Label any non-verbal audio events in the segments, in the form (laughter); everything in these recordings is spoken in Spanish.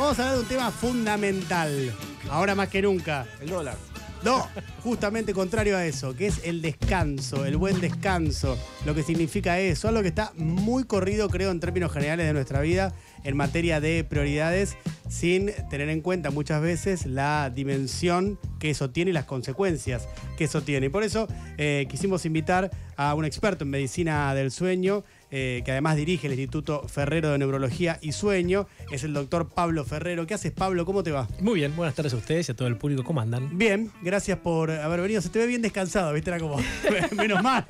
Vamos a hablar de un tema fundamental, ahora más que nunca. El dólar. No, justamente contrario a eso, que es el descanso, el buen descanso, lo que significa eso, algo que está muy corrido, creo, en términos generales de nuestra vida, en materia de prioridades sin tener en cuenta muchas veces la dimensión que eso tiene y las consecuencias que eso tiene. Y por eso eh, quisimos invitar a un experto en medicina del sueño, eh, que además dirige el Instituto Ferrero de Neurología y Sueño, es el doctor Pablo Ferrero. ¿Qué haces, Pablo? ¿Cómo te va? Muy bien, buenas tardes a ustedes y a todo el público. ¿Cómo andan? Bien, gracias por haber venido. Se te ve bien descansado, ¿viste? Era como, (laughs) menos mal.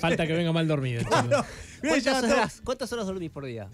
falta que venga mal dormido. ¿Cuántas, horas, ¿Cuántas horas dormís por día?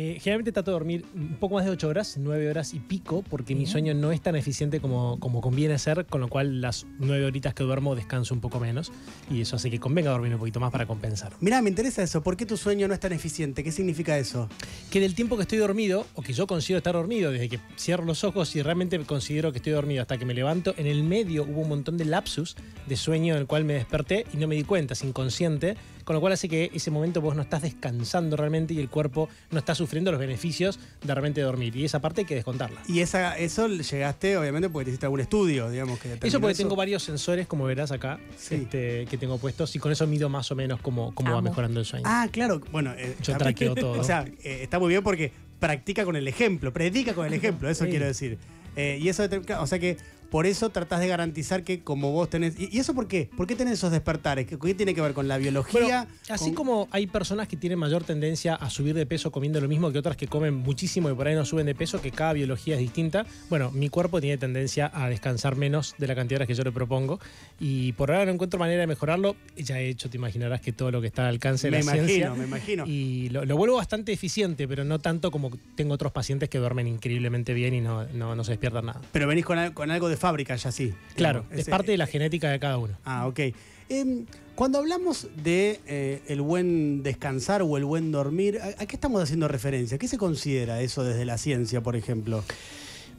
Eh, generalmente trato de dormir un poco más de 8 horas, 9 horas y pico, porque mi sueño no es tan eficiente como, como conviene ser, con lo cual las 9 horitas que duermo descanso un poco menos y eso hace que convenga dormir un poquito más para compensar. Mirá, me interesa eso. ¿Por qué tu sueño no es tan eficiente? ¿Qué significa eso? Que del tiempo que estoy dormido, o que yo considero estar dormido, desde que cierro los ojos y realmente considero que estoy dormido hasta que me levanto, en el medio hubo un montón de lapsus de sueño en el cual me desperté y no me di cuenta, es inconsciente con lo cual hace que ese momento vos no estás descansando realmente y el cuerpo no está sufriendo los beneficios de realmente dormir. Y esa parte hay que descontarla. Y esa, eso llegaste, obviamente, porque te hiciste algún estudio, digamos. que Eso porque tengo varios sensores, como verás acá, este, que tengo puestos, y con eso mido más o menos cómo, cómo va mejorando el sueño. Ah, claro. Bueno, eh, yo traqueo todo. O sea, eh, está muy bien porque practica con el ejemplo, predica con el ejemplo, eso quiero decir. Eh, y eso, o sea que por eso tratás de garantizar que como vos tenés... ¿Y, eso por qué? ¿Por qué tenés esos despertares? ¿Qué, tiene que ver con la biología? así como hay personas que tienen mayor tendencia a subir de peso comiendo lo mismo que otras que comen muchísimo y por ahí no suben de peso, que cada biología es distinta, bueno, mi cuerpo tiene tendencia a descansar menos de la cantidad que yo le propongo y por ahora no encuentro manera de mejorarlo. Ya he hecho, te imaginarás que todo lo que está al alcance de la Me imagino, Y lo, vuelvo bastante eficiente, pero no tanto como tengo otros pacientes que duermen increíblemente bien y no, se despiertan nada. Pero venís con algo de fábrica ya sí. Claro, es, eh, parte de la eh, genética de cada uno. Ah, ok. Em, cuando hablamos de eh, el buen descansar o el buen dormir, ¿a, qué estamos haciendo referencia? ¿Qué se considera eso desde la ciencia, por ejemplo?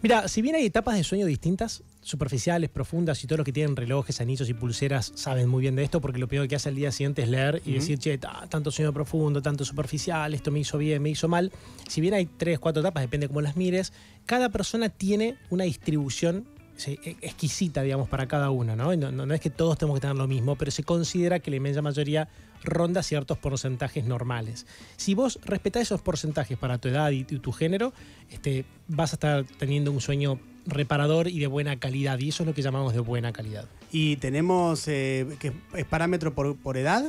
Mira, si bien hay etapas de sueño distintas, superficiales, profundas, y todos los que tienen relojes, anillos y pulseras saben muy bien de esto, porque lo peor que hace el día siguiente es leer y decir, che, tanto sueño profundo, tanto superficial, esto me hizo bien, me hizo mal. Si bien hay tres, cuatro etapas, depende cómo las mires, cada persona tiene una distribución e, exquisita, digamos, para cada uno, ¿no? ¿no? es que todos tenemos que tener lo mismo, pero se considera que la inmensa mayoría ronda ciertos porcentajes normales. Si vos respetás esos porcentajes para tu edad y, tu género, este, vas a estar teniendo un sueño reparador y de buena calidad, y eso es lo que llamamos de buena calidad. ¿Y tenemos eh, que es parámetro por, edad,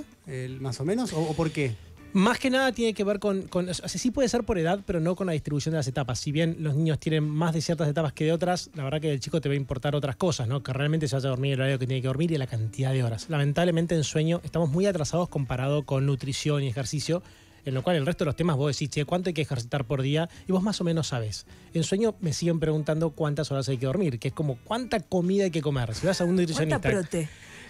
más o menos, o por qué? Más que nada tiene que ver con, con o sí puede ser por edad, pero no con la distribución de las etapas. Si bien los niños tienen más de ciertas etapas que de otras, la verdad que el chico te va a importar otras cosas, ¿no? Que realmente se vaya a dormir el horario que tiene que dormir y la cantidad de horas. Lamentablemente en sueño estamos muy atrasados comparado con nutrición y ejercicio, en lo cual el resto de los temas vos decís, ¿cuánto hay que ejercitar por día? Y vos más o menos sabes. En sueño me siguen preguntando cuántas horas hay que dormir, que es como cuánta comida hay que comer. Si vas a un nutricionista... ¿Cuánta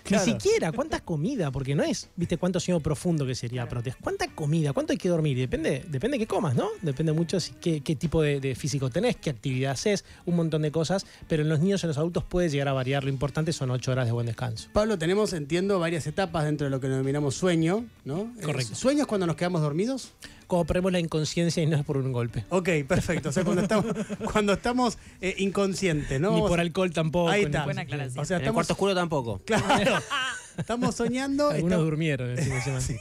ni siquiera, ¿cuánta comida? Porque no es, viste, cuánto sueño profundo que sería proteas. ¿Cuánta comida? ¿Cuánto hay que dormir? depende, depende de qué comas, ¿no? Depende mucho si, qué, tipo de, físico tenés, qué actividad haces, un montón de cosas. Pero en los niños y en los adultos puede llegar a variar. Lo importante son ocho horas de buen descanso. Pablo, tenemos, entiendo, varias etapas dentro de lo que denominamos sueño, ¿no? Correcto. Eh, ¿Sueño cuando nos quedamos dormidos? cooperemos la inconsciencia y no es por un golpe. Ok, perfecto. O sea, cuando estamos, (laughs) cuando estamos eh, inconscientes, ¿no? Ni por alcohol tampoco. Ahí está. O sea, cuarto oscuro tampoco. Claro. (laughs) Estamos soñando. Algunos durmieron. sí,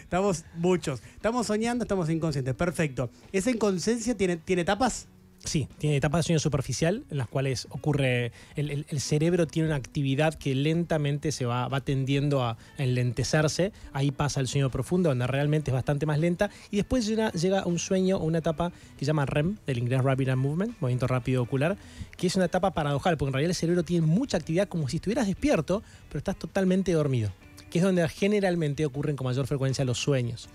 estamos muchos. Estamos soñando, estamos inconscientes. Perfecto. ¿Esa inconsciencia tiene, tiene tapas? Sí, tiene etapas de sueño superficial en las cuales ocurre, el, cerebro tiene una actividad que lentamente se va, va, tendiendo a enlentecerse, ahí pasa el sueño profundo, donde realmente es bastante más lenta, y después llega, un sueño, o una etapa que se llama REM, del inglés Rapid Eye Movement, movimiento rápido ocular, que es una etapa paradojal, porque en realidad el cerebro tiene mucha actividad como si estuvieras despierto, pero estás totalmente dormido, que es donde generalmente ocurren con mayor frecuencia los sueños.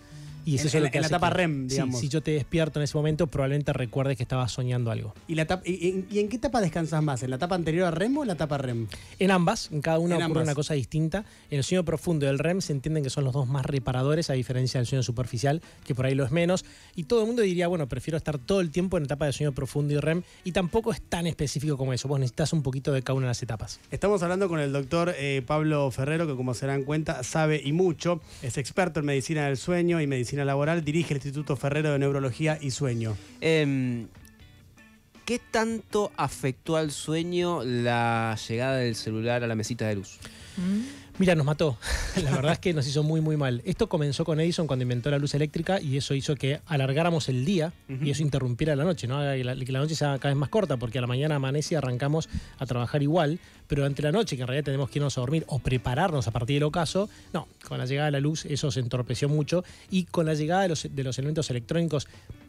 Y eso es la etapa REM, digamos. si yo te despierto en ese momento, probablemente recuerdes que estabas soñando algo. ¿Y, la y, en qué etapa descansas más? ¿En la etapa anterior a REM o en la etapa REM? En ambas, en cada una ocurre una cosa distinta. En el sueño profundo y el REM se entienden que son los dos más reparadores, a diferencia del sueño superficial, que por ahí lo es menos. Y todo el mundo diría, bueno, prefiero estar todo el tiempo en etapa de sueño profundo y REM, y tampoco es tan específico como eso. Vos necesitas un poquito de cada una de las etapas. Estamos hablando con el doctor eh, Pablo Ferrero, que como se dan cuenta, sabe y mucho. Es experto en medicina del sueño y medicina Laboral, dirige el Instituto Ferrero de Neurología y Sueño. Em, ¿Qué tanto afectó al sueño la llegada del celular a la mesita de luz? Mm. Mira, nos mató. (laughs) La verdad es que nos hizo muy, muy mal. Esto comenzó con Edison cuando inventó la luz eléctrica y eso hizo que alargáramos el día y eso interrumpiera la noche, ¿no? Que la, noche sea cada vez más corta porque a la mañana amanece y arrancamos a trabajar igual, pero durante la noche, que en realidad tenemos que irnos a dormir o prepararnos a partir del ocaso, no, con la llegada de la luz eso se entorpeció mucho y con la llegada de los elementos electrónicos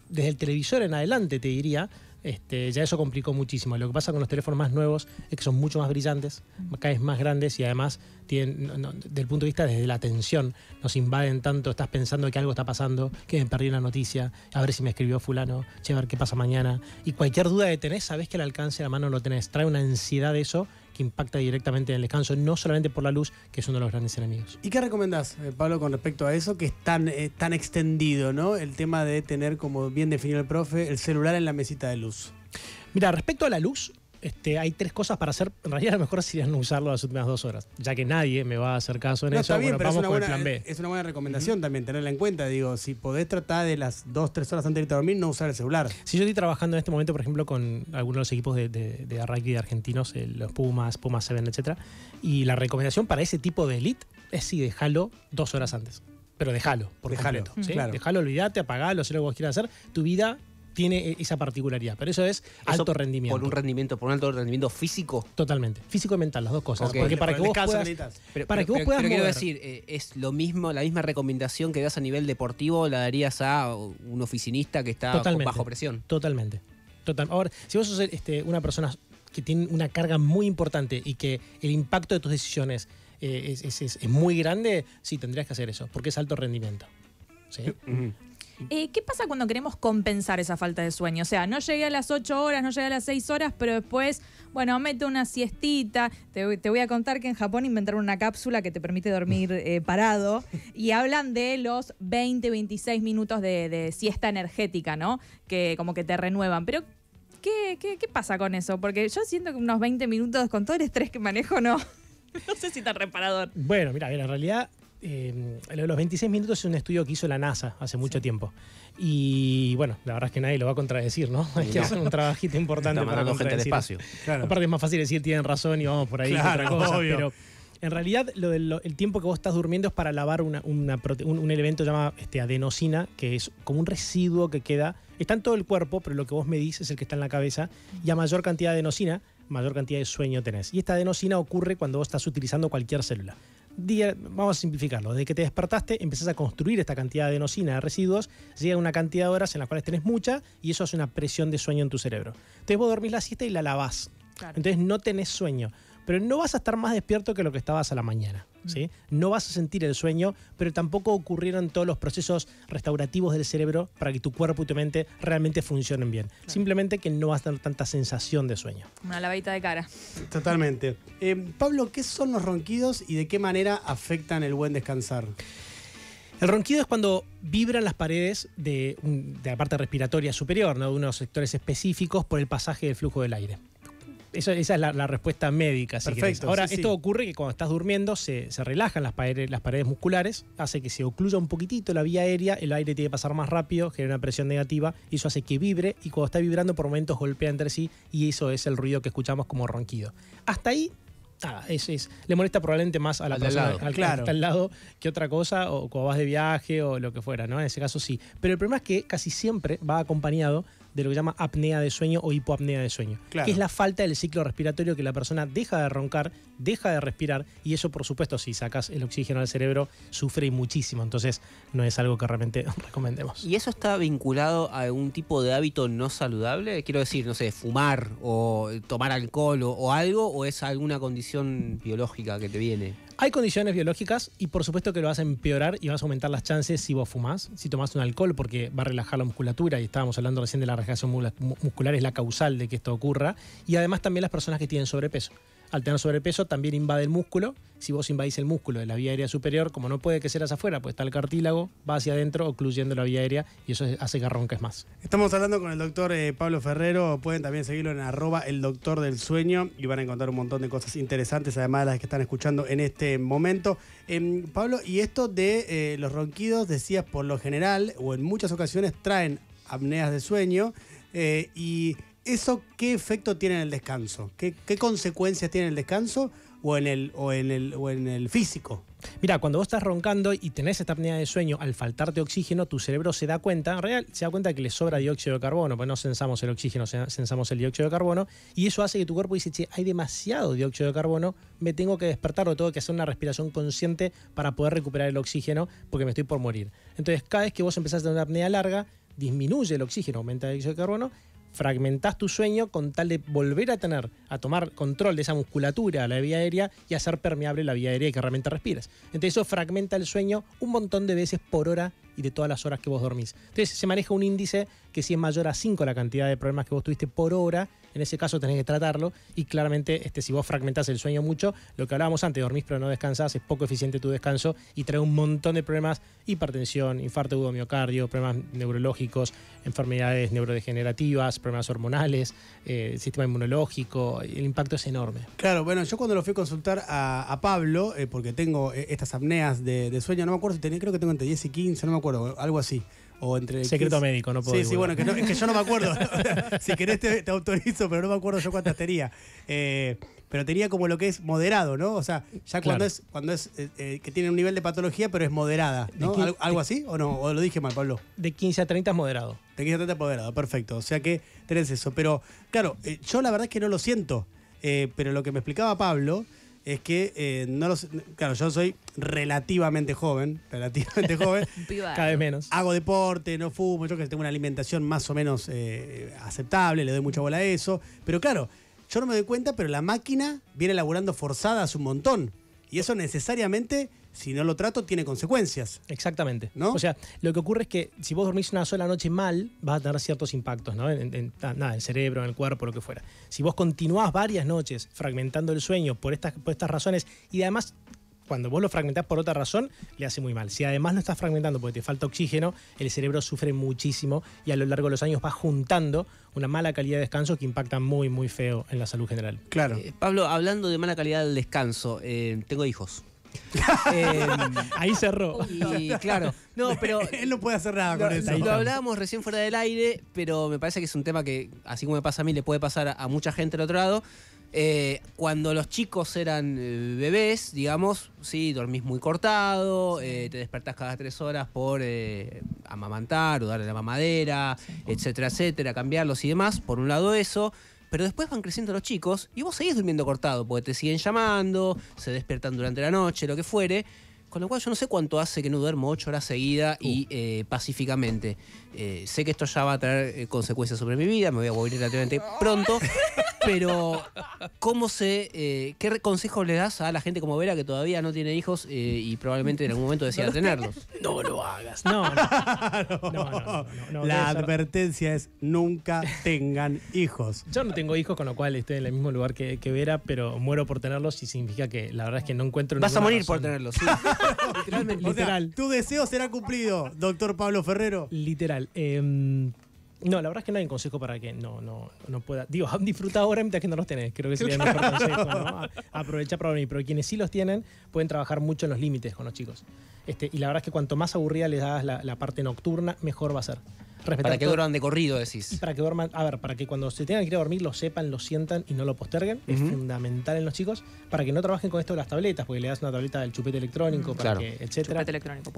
desde el televisor en adelante, te diría, este, ya eso complicó muchísimo. Lo que pasa con los teléfonos más nuevos es que son mucho más brillantes, mm. cada vez más grandes y además, tienen, desde el punto de vista desde la atención, nos invaden tanto, estás pensando que algo está pasando, que me perdí una noticia, a ver si me escribió fulano, che, a ver qué pasa mañana. Y cualquier duda que tenés, sabes que el alcance de la mano lo tenés. Trae una ansiedad de eso que impacta directamente en el descanso, no solamente por la luz, que es uno de los grandes enemigos. ¿Y qué recomendás, eh, Pablo, con respecto a eso, que es eh, tan, extendido, ¿no? El tema de tener, como bien definió el profe, el celular en la mesita de luz. Mira, respecto a la luz, este, hay tres cosas para hacer. En realidad, lo mejor sería no usarlo las últimas dos horas, ya que nadie me va a hacer caso en eso. vamos es, una con buena, el plan B. es una buena recomendación también tenerla en cuenta. Digo, si podés tratar de las dos, tres horas antes de irte a dormir, no usar el celular. Si yo estoy trabajando en este momento, por ejemplo, con algunos de los equipos de, de, de de argentinos, eh, los Pumas, Pumas 7, etcétera... Y la recomendación para ese tipo de elite es si sí, déjalo dos horas antes pero déjalo, por dejalo, completo. Claro. Dejalo, olvídate, apagalo, hacer lo que vos quieras hacer. Tu vida tiene e-, esa particularidad, pero eso es alto rendimiento. Por un rendimiento, por un alto rendimiento físico. Totalmente, físico y mental, las dos cosas. Porque para, que vos puedas, para que quiero decir, eh, es lo mismo, la misma recomendación que das a nivel deportivo la darías a un oficinista que está bajo presión. Totalmente. Total. Ahora, si vos sos este, una persona que tiene una carga muy importante y que el impacto de tus decisiones eh, es, muy grande, sí, tendrías que hacer eso, porque es alto rendimiento. ¿sí? Eh, ¿Qué pasa cuando queremos compensar esa falta de sueño? O sea, no llegué a las 8 horas, no llegué a las 6 horas, pero después, bueno, meto una siestita. Te, voy a contar que en Japón inventaron una cápsula que te permite dormir (laughs) eh, parado y hablan de los 20, 26 minutos de, siesta energética, ¿no? Que como que te renuevan. Pero, ¿Qué, pasa con eso? Porque yo siento que unos 20 minutos con todo el estrés que manejo, no. (laughs) No sé si está reparador. Bueno, mira, en realidad Em, lo de los 26 minutos es un estudio que hizo la NASA hace mucho tiempo. Y bueno, la verdad es que nadie lo va a contradecir, ¿no? (laughs) Hay que hacer un trabajito importante para gente espacio. Aparte es más fácil decir tienen razón y vamos por ahí pero en realidad, lo del, el tiempo que vos estás durmiendo es para lavar un, un, elemento llamado este, adenosina, que es como un residuo que queda. Está en todo el cuerpo, pero lo que vos me dices es el que está en la cabeza. Y a mayor cantidad de adenosina, mayor cantidad de sueño tenés. Y esta adenosina ocurre cuando vos estás utilizando cualquier célula vamos a simplificarlo, desde que te despertaste empezás a construir esta cantidad de adenosina de residuos, llega una cantidad de horas en las cuales tenés mucha y eso hace una presión de sueño en tu cerebro. Entonces vos dormís la siesta y la lavás. Entonces no tenés sueño, pero no vas a estar más despierto que lo que estabas a la mañana. Mm. No vas a sentir el sueño, pero tampoco ocurrieron todos los procesos restaurativos del cerebro para que tu cuerpo y tu mente realmente funcionen bien. Simplemente que no vas a tener tanta sensación de sueño. Una lavadita de cara. Totalmente. Eh, Pablo, ¿qué son los ronquidos y de qué manera afectan el buen descansar? El ronquido es cuando vibran las paredes de, la parte respiratoria superior, de unos sectores específicos por el pasaje del flujo del aire esa es la, respuesta médica. Perfecto. Ahora, esto ocurre que cuando estás durmiendo se, relajan las paredes, las paredes musculares, hace que se ocluya un poquitito la vía aérea, el aire tiene que pasar más rápido, genera una presión negativa, y eso hace que vibre y cuando está vibrando por momentos golpea entre sí y eso es el ruido que escuchamos como ronquido. Hasta ahí nada, es, es, le molesta probablemente más a la al lado, al lado que otra cosa, o cuando vas de viaje o lo que fuera, ¿no? En ese caso sí. Pero el problema es que casi siempre va acompañado de lo que llama apnea de sueño o hipoapnea de sueño, que es la falta del ciclo respiratorio que la persona deja de roncar deja de respirar y eso por supuesto si sacas el oxígeno al cerebro sufre muchísimo, entonces no es algo que realmente (laughs) recomendemos. ¿Y eso está vinculado a algún tipo de hábito no saludable? Quiero decir, no sé, fumar o tomar alcohol o, algo o es alguna condición biológica que te viene? Hay condiciones biológicas y por supuesto que lo vas a empeorar y vas a aumentar las chances si vos fumás, si tomás un alcohol porque va a relajar la musculatura y estábamos hablando recién de la relajación muscular, es la causal de que esto ocurra y además también las personas que tienen sobrepeso al tener sobrepeso también invade el músculo. Si vos invadís el músculo de la vía aérea superior, como no puede que ser hacia afuera, pues está el cartílago, va hacia adentro, ocluyendo la vía aérea y eso hace que ronques más. Estamos hablando con el doctor eh, Pablo Ferrero, pueden también seguirlo en arroba el doctor del sueño y van a encontrar un montón de cosas interesantes, además de las que están escuchando en este momento. Em, Pablo, y esto de eh, los ronquidos, decías por lo general o en muchas ocasiones traen apneas de sueño eh, y ¿Eso qué efecto tiene en el descanso? ¿Qué, consecuencias tiene en el descanso o en el, o o en el físico? Mira, cuando vos estás roncando y tenés esta apnea de sueño, al faltarte oxígeno, tu cerebro se da cuenta, en realidad se da cuenta que le sobra dióxido de carbono, pues no sensamos el oxígeno, sensamos el dióxido de carbono, y eso hace que tu cuerpo dice, che, hay demasiado dióxido de carbono, me tengo que despertar o tengo que hacer una respiración consciente para poder recuperar el oxígeno porque me estoy por morir. Entonces, cada vez que vos empezás a tener una apnea larga, disminuye el oxígeno, aumenta el dióxido de carbono, fragmentás tu sueño con tal de volver a tener, a tomar control de esa musculatura, la vía aérea, y hacer permeable la vía aérea ...y que realmente respiras. Entonces eso fragmenta el sueño un montón de veces por hora y de todas las horas que vos dormís. Entonces se maneja un índice que si es mayor a 5 la cantidad de problemas que vos tuviste por hora, en ese caso tenés que tratarlo y claramente este, si vos fragmentás el sueño mucho, lo que hablábamos antes, dormís pero no descansas, es poco eficiente tu descanso y trae un montón de problemas, hipertensión, infarto agudo miocardio, problemas neurológicos, enfermedades neurodegenerativas, problemas hormonales, eh, sistema inmunológico, el impacto es enorme. Claro, bueno, yo cuando lo fui a consultar a, Pablo, eh, porque tengo eh, estas apneas de, de, sueño, no me acuerdo si tenía, creo que tengo entre 10 y 15, no me acuerdo, algo así. O entre Secreto médico, no puedo. Sí, sí, bueno, es que yo no me acuerdo. (laughs) si querés te, autorizo, pero no me acuerdo yo cuántas tenía. Eh, pero tenía como lo que es moderado, ¿no? O sea, ya cuando es, cuando es eh, eh, que tiene un nivel de patología, pero es moderada, ¿no? 15, ¿Algo, ¿Algo así? ¿O algo así o no o lo dije mal, Pablo? De 15 a 30 es moderado. De 15 a 30 es moderado, perfecto. O sea que tenés eso. Pero, claro, yo la verdad es que no lo siento. pero lo que me explicaba Pablo es que eh, no Claro, yo soy relativamente joven, (laughs) relativamente joven. (laughs) Cada vez menos. Hago deporte, no fumo, yo que tengo una alimentación más o menos eh, aceptable, le doy mucha bola a eso. Pero claro, yo no me doy cuenta, pero la máquina viene laburando forzadas un montón. Y eso necesariamente si no lo trato, tiene consecuencias. Exactamente. ¿no? O sea, lo que ocurre es que si vos dormís una sola noche mal, vas a tener ciertos impactos, ¿no? En, el cerebro, en el cuerpo, lo que fuera. Si vos continuás varias noches fragmentando el sueño por estas, por estas razones y además cuando vos lo fragmentás por otra razón, le hace muy mal. Si además lo estás fragmentando porque te falta oxígeno, el cerebro sufre muchísimo y a lo largo de los años va juntando una mala calidad de descanso que impacta muy, muy feo en la salud general. Claro. Eh, Pablo, hablando de mala calidad del descanso, eh, tengo hijos. (laughs) Eh, Ahí cerró. claro, no, pero (laughs) Él no puede hacer nada con eso. lo hablábamos recién fuera del aire, pero me parece que es un tema que, así como me pasa a mí, le puede pasar a, mucha gente del otro lado. Eh, cuando los chicos eran eh, bebés, digamos, sí, dormís muy cortado, te despertás cada tres horas por amamantar o darle la mamadera, etcétera, etcétera, cambiarlos y demás. Por un lado eso, pero después van creciendo los chicos y vos seguís durmiendo cortado, porque te siguen llamando, se despiertan durante la noche, lo que fuere. Con lo cual yo no sé cuánto hace que no duermo ocho horas seguidas y uh. eh, pacíficamente. Eh, sé que esto ya va a traer eh, consecuencias sobre mi vida, me voy a volver relativamente pronto, (laughs) Pero, ¿cómo se, eh, ¿qué consejo le das a la gente como Vera que todavía no tiene hijos eh, y probablemente en algún momento decida tenerlos? No lo hagas. No, no. (laughs) la advertencia es nunca tengan hijos. Yo no tengo hijos, con lo cual estoy en el mismo lugar que, Vera, pero muero por tenerlos y significa que la verdad es que no encuentro... Vas a morir por tenerlos, sí. (laughs) Literalmente. literal. tu deseo será cumplido, doctor Pablo Ferrero. Literal. Eh, no, la verdad es que no hay un consejo para que no, no, no pueda. Digo, (laughs) disfruta ahora mientras que no los tenés. Creo que sería el mejor consejo, ¿no? Aprovechar para mí. Pero quienes sí los tienen pueden trabajar mucho en los límites con los chicos. Este, y la verdad es que cuanto más aburrida les das la parte nocturna, mejor va a ser para que duerman de corrido, decís. para que duerman, a ver, para que cuando se tengan que ir a dormir lo sepan, lo sientan y no lo posterguen. Es fundamental en los chicos para que no trabajen con esto de las tabletas, porque le das una tableta del chupete electrónico, mm, etcétera.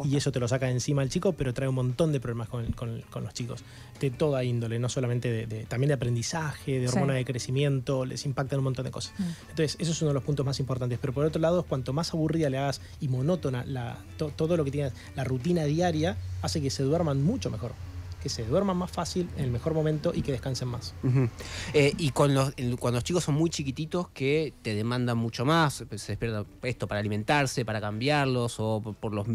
y eso te lo saca encima el chico, pero trae un montón de problemas con, los chicos. De toda índole, no solamente de, también de aprendizaje, de hormona de crecimiento, les impactan un montón de cosas. Mm. Entonces, eso es uno de los puntos más importantes. Pero por otro lado, cuanto más aburrida le hagas y monótona todo lo que tienes, la rutina diaria, hace que se duerman mucho mejor que se duerman más fácil en el mejor momento y que descansen más. Eh, y con los, cuando los chicos son muy chiquititos que te demandan mucho más, pues, se despierta esto para alimentarse, para cambiarlos o por, los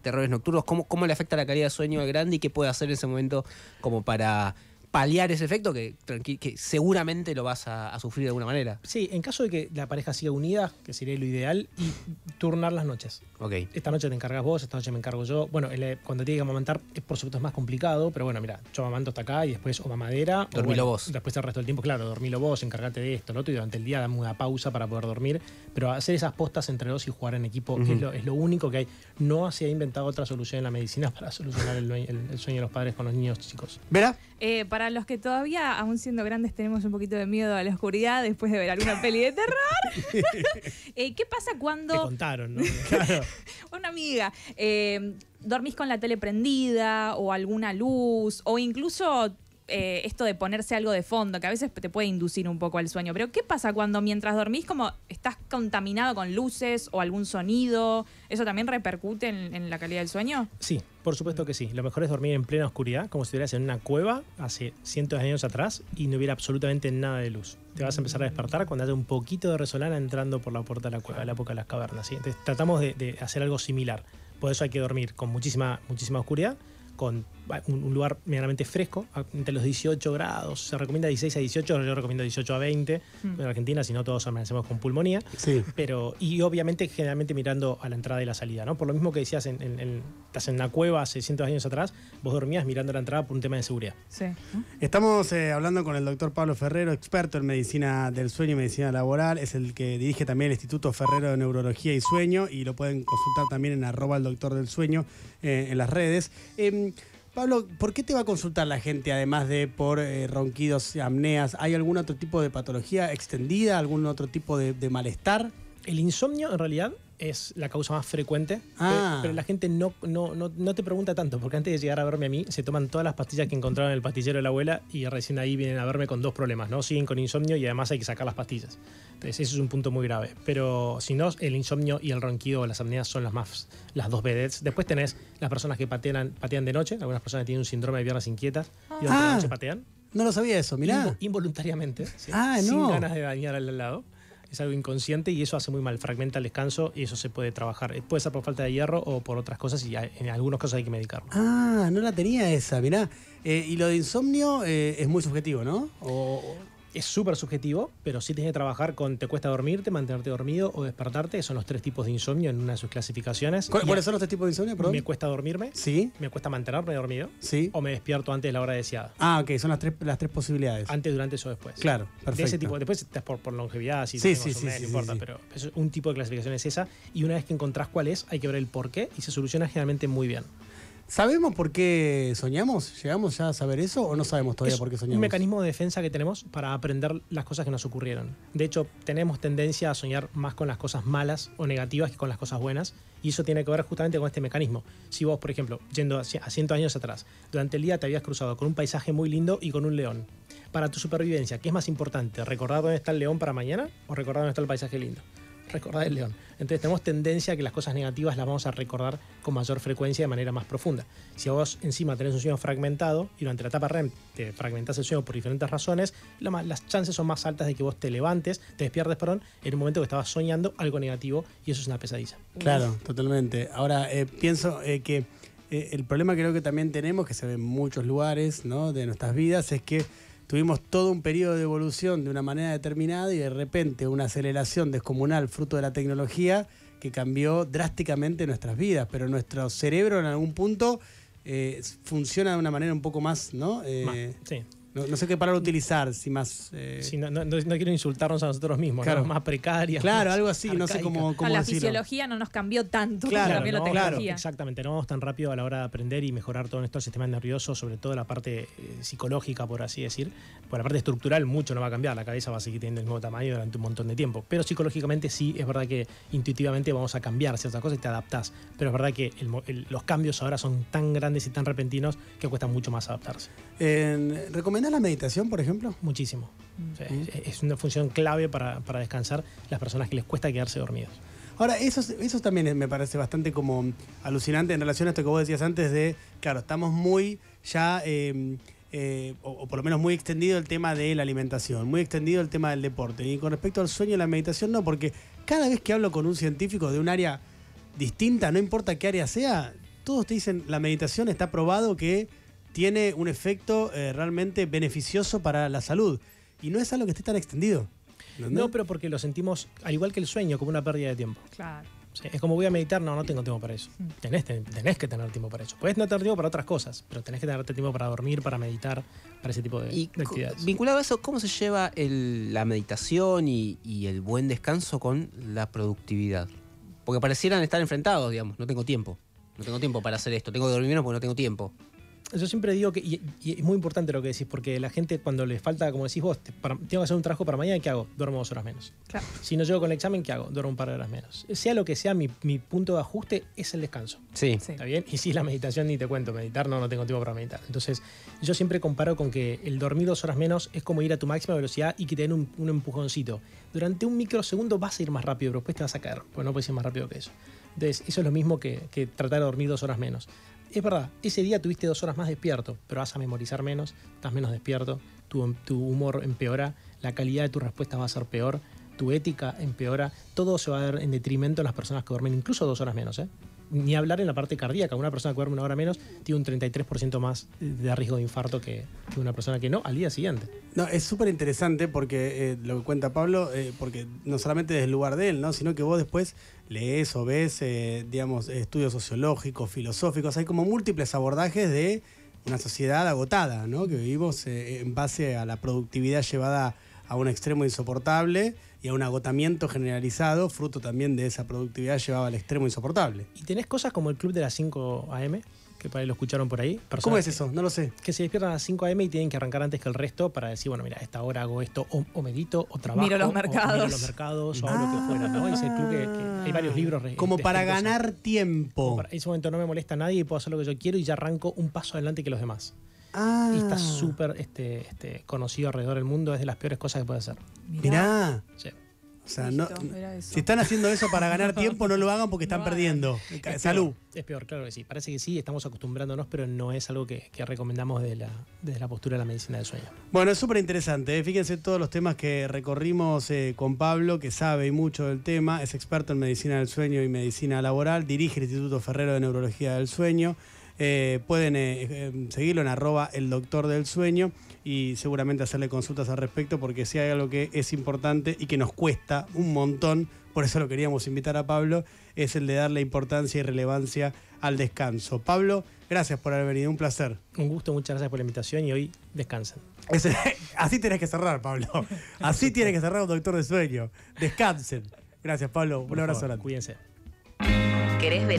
terrores nocturnos, ¿cómo, ¿cómo le afecta la calidad de sueño al grande y qué puede hacer en ese momento como para paliar ese efecto que, que seguramente lo vas a, sufrir de alguna manera. Sí, en caso de que la pareja siga unida, que sería lo ideal, y turnar las noches. Ok. Esta noche te encargas vos, esta noche me encargo yo. Bueno, eh, cuando tiene que amamantar, por supuesto es más complicado, pero bueno, mira, yo amamanto hasta acá y después o mamadera. Dormilo vos. Después el resto del tiempo, claro, dormilo vos, encargate de esto, lo otro, y durante el día da una pausa para poder dormir. Pero hacer esas postas entre dos y jugar en equipo es, lo, es, lo, único que hay. No se ha inventado otra solución en la medicina (laughs) para solucionar el, el sueño de los padres con los niños chicos. ¿Verdad? Eh, para los que todavía, aún siendo grandes, tenemos un poquito de miedo a la oscuridad después de ver alguna peli de terror. (laughs) Eh, ¿Qué pasa cuando. Te contaron, ¿no? (laughs) Claro. Una amiga. Eh, dormís con la tele prendida o alguna luz o incluso eh, esto de ponerse algo de fondo, que a veces te puede inducir un poco al sueño. Pero ¿qué pasa cuando mientras dormís como estás contaminado con luces o algún sonido? ¿Eso también repercute en, la calidad del sueño? Sí, por supuesto que sí. Lo mejor es dormir en plena oscuridad, como si estuvieras en una cueva hace cientos de años atrás y no hubiera absolutamente nada de luz. Te vas a empezar a despertar cuando haya un poquito de resolana entrando por la puerta de la cueva, de la época de las cavernas. Entonces tratamos de, hacer algo similar. Por eso hay que dormir con muchísima, muchísima oscuridad, con un, lugar medianamente fresco, entre los 18 grados. Se recomienda 16 a 18, yo recomiendo 18 a 20 mm. en Argentina, si no todos amanecemos con pulmonía. Sí. Pero, y obviamente generalmente mirando a la entrada y la salida, ¿no? Por lo mismo que decías, en, estás en la cueva hace cientos años atrás, vos dormías mirando la entrada por un tema de seguridad. Sí. Estamos eh, hablando con el doctor Pablo Ferrero, experto en medicina del sueño y medicina laboral. Es el que dirige también el Instituto Ferrero de Neurología y Sueño y lo pueden consultar también en arroba el doctor del sueño eh, en las redes. Em, Pablo, ¿por qué te va a consultar la gente, además de por eh, ronquidos y amneas? ¿Hay algún otro tipo de patología extendida, algún otro tipo de malestar? El insomnio, en realidad, es la causa más frecuente, ah. pero, la gente no, no, te pregunta tanto, porque antes de llegar a verme a mí, se toman todas las pastillas que encontraron en el pastillero de la abuela y recién ahí vienen a verme con dos problemas, ¿no? Siguen con insomnio y además hay que sacar las pastillas. Entonces, ese es un punto muy grave. Pero si no, el insomnio y el ronquido o las apneas son las más las dos vedettes. Después tenés las personas que patean, patean de noche, algunas personas tienen un síndrome de piernas inquietas y otras ah. de noche patean. No lo sabía eso, mirá. involuntariamente. Ah, Sin ganas de dañar al lado es algo inconsciente y eso hace muy mal, fragmenta el descanso y eso se puede trabajar. Eh, puede ser por falta de hierro o por otras cosas y en algunos casos hay que medicarlo. Ah, no la tenía esa, mirá. Eh, y lo de insomnio eh, es muy subjetivo, ¿no? O es súper subjetivo, pero sí tienes que trabajar con te cuesta dormirte, mantenerte dormido o despertarte. Son los tres tipos de insomnio en una de sus clasificaciones. ¿Cuáles son los tres tipos de insomnio, perdón? Me cuesta dormirme. Sí. Me cuesta mantenerme dormido. Sí. O me despierto antes de la hora deseada. Ah, ok, son las tres, las tres posibilidades. Antes, durante o después. Claro, perfecto. De ese tipo, después estás por, longevidad, si sí, sí, no importa, pero un tipo de clasificación es esa. Y una vez que encontrás cuál es, hay que ver el por y se soluciona generalmente muy bien. ¿Sabemos por qué soñamos? ¿Llegamos ya a saber eso o no sabemos todavía por qué soñamos? Es un mecanismo de defensa que tenemos para aprender las cosas que nos ocurrieron. De hecho, tenemos tendencia a soñar más con las cosas malas o negativas que con las cosas buenas. Y eso tiene que ver justamente con este mecanismo. Si vos, por ejemplo, yendo a 100 años atrás, durante el día te habías cruzado con un paisaje muy lindo y con un león. Para tu supervivencia, ¿qué es más importante? ¿Recordar dónde está el león para mañana o recordar dónde está el paisaje lindo? recordar el león. Entonces tenemos tendencia a que las cosas negativas las vamos a recordar con mayor frecuencia de manera más profunda. Si vos encima tenés un sueño fragmentado y durante la etapa REM te fragmentás el sueño por diferentes razones, las chances son más altas de que vos te levantes, te despiertes, perdón, en un momento que estabas soñando algo negativo y eso es una pesadilla. Claro, totalmente. Ahora, eh, pienso eh, que eh, el problema creo que también tenemos, que se ve en muchos lugares ¿no? de nuestras vidas, es que tuvimos todo un periodo de evolución de una manera determinada y de repente una aceleración descomunal fruto de la tecnología que cambió drásticamente nuestras vidas, pero nuestro cerebro en algún punto eh, funciona de una manera un poco más, ¿no? Eh, sí. No, sé qué palabra utilizar, si más. Eh, no, quiero insultarnos a nosotros mismos, claro. más precarias Claro, algo así, no sé cómo, La fisiología no nos cambió tanto claro, tecnología. exactamente, no vamos tan rápido a la hora de aprender y mejorar todo todos estos sistemas nervioso sobre todo la parte eh, psicológica, por así decir. Por la parte estructural, mucho no va a cambiar, la cabeza va a seguir teniendo el mismo tamaño durante un montón de tiempo. Pero psicológicamente sí, es verdad que intuitivamente vamos a cambiar ciertas cosas y te adaptas Pero es verdad que los cambios ahora son tan grandes y tan repentinos que cuesta mucho más adaptarse. recomiendo ¿En la meditación, por ejemplo? Muchísimo. Mm. Es una función clave para, para, descansar las personas que les cuesta quedarse dormidos. Ahora, eso, eso también eh, me parece bastante como alucinante en relación a esto que vos decías antes de, claro, estamos muy ya, em, eh, o, o, por lo menos muy extendido el tema de la alimentación, muy extendido el tema del deporte. Y con respecto al sueño y la meditación, no, porque cada vez que hablo con un científico de un área distinta, no importa qué área sea, todos te dicen, la meditación está probado que tiene un efecto eh, realmente beneficioso para la salud. Y no es algo que esté tan extendido. ¿no? pero porque lo sentimos al igual que el sueño, como una pérdida de tiempo. Claro. es como voy a meditar, no, no tengo tiempo para eso. Mm. Tenés, que tener tiempo para eso. Puedes no tener tiempo para otras cosas, pero tenés que tener tiempo para dormir, para meditar, para ese tipo de, actividades. Vinculado a eso, ¿cómo se lleva la meditación y, y, el buen descanso con la productividad? Porque parecieran estar enfrentados, digamos, no tengo tiempo. No tengo tiempo para hacer esto, tengo que dormir menos porque no tengo tiempo yo siempre digo que, y, es muy importante lo que decís, porque la gente cuando le falta, como decís vos, tengo que hacer un trabajo para mañana, ¿qué hago? Duermo dos horas menos. Claro. Si no llego con el examen, ¿qué hago? Duermo un par de horas menos. Sea lo que sea, mi, mi punto de ajuste es el descanso. Sí. ¿Está bien? Y si la meditación, ni te cuento, meditar no, no tengo tiempo para meditar. Entonces, yo siempre comparo con que el dormir dos horas menos es como ir a tu máxima velocidad y que te den un, un empujoncito. Durante un microsegundo vas a ir más rápido, pero después te vas a caer, porque no puedes ir más rápido que eso. Entonces, eso es lo mismo que, que tratar de dormir dos horas menos es verdad, ese día tuviste dos horas más despierto, pero vas a memorizar menos, estás menos despierto, tu, humor empeora, la calidad de tu respuesta va a ser peor, tu ética empeora, todo se va a ver en detrimento en las personas que duermen incluso dos horas menos. ¿eh? Ni hablar en la parte cardíaca, una persona que duerme una hora menos tiene un 33% más de riesgo de infarto que, una persona que no al día siguiente. No, es súper interesante porque eh, lo que cuenta Pablo, eh, porque no solamente desde el lugar de él, ¿no? sino que vos después lees o ves, eh, digamos, estudios sociológicos, filosóficos, hay como múltiples abordajes de una sociedad agotada, ¿no? Que vivimos eh, en base a la productividad llevada a un extremo insoportable y a un agotamiento generalizado, fruto también de esa productividad llevada al extremo insoportable. ¿Y tenés cosas como el Club de las 5 AM? que para? ahí lo escucharon por ahí. ¿Cómo es eso? no lo sé. Que se despiertan a las 5 a.m. y tienen que arrancar antes que el resto para decir, bueno, mira, esta hora hago esto, o, medito, o trabajo. Miro los mercados. Mira los mercados, o ah. hago lo que fuera, ¿no? Y hay varios libros. Como para ganar tiempo. en ese momento no me molesta nadie y puedo hacer lo que yo quiero y ya arranco un paso adelante que los demás. Ah. Y está ah. súper este, este, conocido alrededor del mundo, es de las peores cosas que puede hacer. Mirá. Sí si están haciendo eso para ganar (laughs) tiempo, no lo hagan porque están perdiendo. Salud. es peor, claro que sí. Parece que sí, estamos acostumbrándonos, pero no es algo que, recomendamos desde la, postura de la medicina del sueño. Bueno, es súper interesante. ¿eh? Fíjense todos los temas que recorrimos eh, con Pablo, que sabe mucho del tema, es experto en medicina del sueño y medicina laboral, dirige el Instituto Ferrero de Neurología del Sueño. Eh, pueden eh, em, seguirlo en arroba el doctor del sueño y seguramente hacerle consultas al respecto porque si hay algo que es importante y que nos cuesta un montón, por eso lo queríamos invitar a Pablo, es el de darle importancia y relevancia al descanso. Pablo, gracias por haber venido, un placer. Un gusto, muchas gracias por la invitación y hoy descansen. (laughs) así tenés que cerrar, Pablo. Así tiene que cerrar un doctor del sueño. Descansen. Gracias, Pablo. Un abrazo grande. Cuídense.